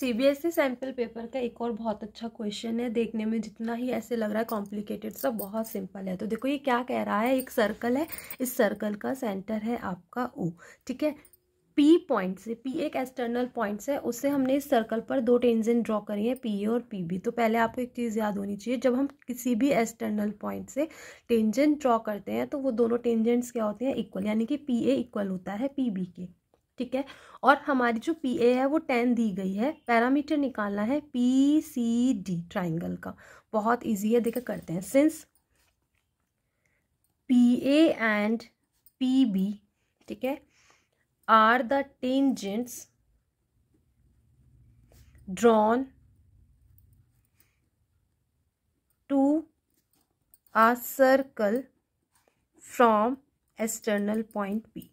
CBSE sample paper का एक और बहुत अच्छा क्वेश्चन है देखने में जितना ही ऐसे लग रहा है कॉम्प्लिकेटेड सब बहुत सिंपल है तो देखो ये क्या कह रहा है एक सर्कल है इस सर्कल का सेंटर है आपका ओ ठीक है पी पॉइंट से पी एक एक्सटर्नल पॉइंट्स है उससे हमने इस सर्कल पर दो टेंजेंट ड्रॉ करी है पी ए और पी बी तो पहले आपको एक चीज़ याद होनी चाहिए जब हम किसी भी एक्सटर्नल पॉइंट से टेंजेंट ड्रॉ करते हैं तो वो दोनों टेंजेंट्स क्या होते हैं इक्वल यानी कि पी ए इक्वल होता है पी बी के ठीक है और हमारी जो पी ए है वो टेन दी गई है पैरामीटर निकालना है पी सी डी ट्राइंगल का बहुत इजी है देखा करते हैं since P A and P B ठीक है are the tangents drawn to a circle from external point P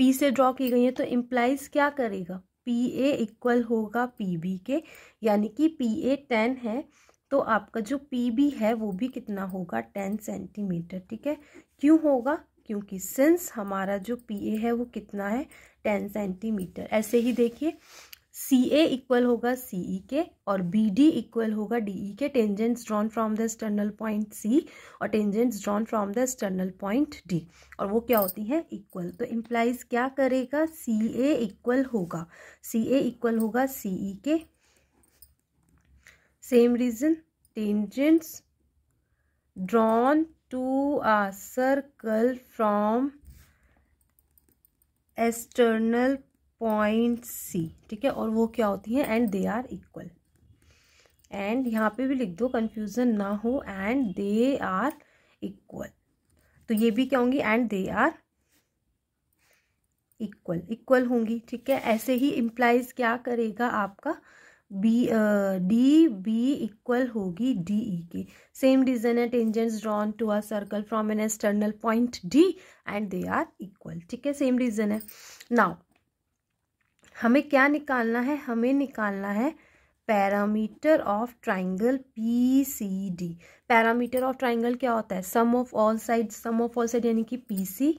P से ड्रॉ की गई है तो इम्प्लाइज क्या करेगा पी ए इक्वल होगा पी बी के यानी कि पी ए टेन है तो आपका जो पी बी है वो भी कितना होगा टेन सेंटीमीटर ठीक है क्यों होगा क्योंकि सिंस हमारा जो पी ए है वो कितना है टेन सेंटीमीटर ऐसे ही देखिए सी ए इक्वल होगा सी ई के और बी डी इक्वल होगा डी ई के tangents drawn from the external point C और tangents drawn from the external point D और वो क्या होती है इक्वल तो इम्प्लाइज क्या करेगा सी ए इक्वल होगा सी ए इक्वल होगा सी ई के same reason tangents drawn to a circle from external point C ठीक है और वो क्या होती है and they are equal and यहाँ पे भी लिख दो कंफ्यूजन ना हो एंड दे आर इक्वल तो ये भी क्या होंगी and they are equal equal होंगी ठीक है ऐसे ही इम्प्लाइज क्या करेगा आपका बी डी बी इक्वल होगी डी ई के सेम डिजन है tangents drawn to a circle from an external point D and they are equal ठीक है सेम रीजन है नाउ हमें क्या निकालना है हमें निकालना है parameter of triangle P C D parameter of triangle क्या होता है sum of all side sum of all side यानी कि P C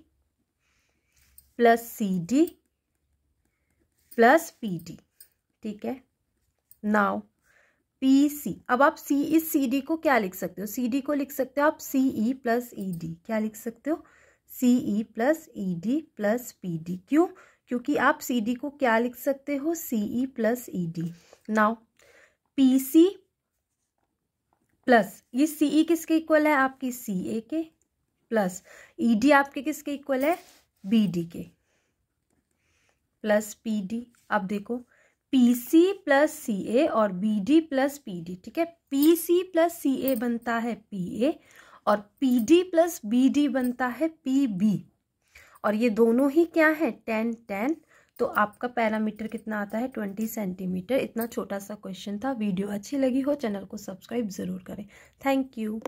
plus C D plus P D ठीक है नाउ पी सी अब आप सी इस सी डी को क्या लिख सकते हो सी डी को लिख सकते हो आप सी ई प्लस ई डी क्या लिख सकते हो C E plus E D plus P D क्यों क्योंकि आप सी डी को क्या लिख सकते हो C E plus E D now P C plus ये सी ई e किसके इक्वल है आपकी सी ए के प्लस ई डी आपके किसके इक्वल है बी डी के प्लस पी डी अब देखो P C plus C A और B D plus P D ठीक है पी सी प्लस सी ए बनता है पी ए और P D plus B D बनता है पी बी और ये दोनों ही क्या है टेन टेन तो आपका पैरामीटर कितना आता है ट्वेंटी सेंटीमीटर इतना छोटा सा क्वेश्चन था वीडियो अच्छी लगी हो चैनल को सब्सक्राइब ज़रूर करें थैंक यू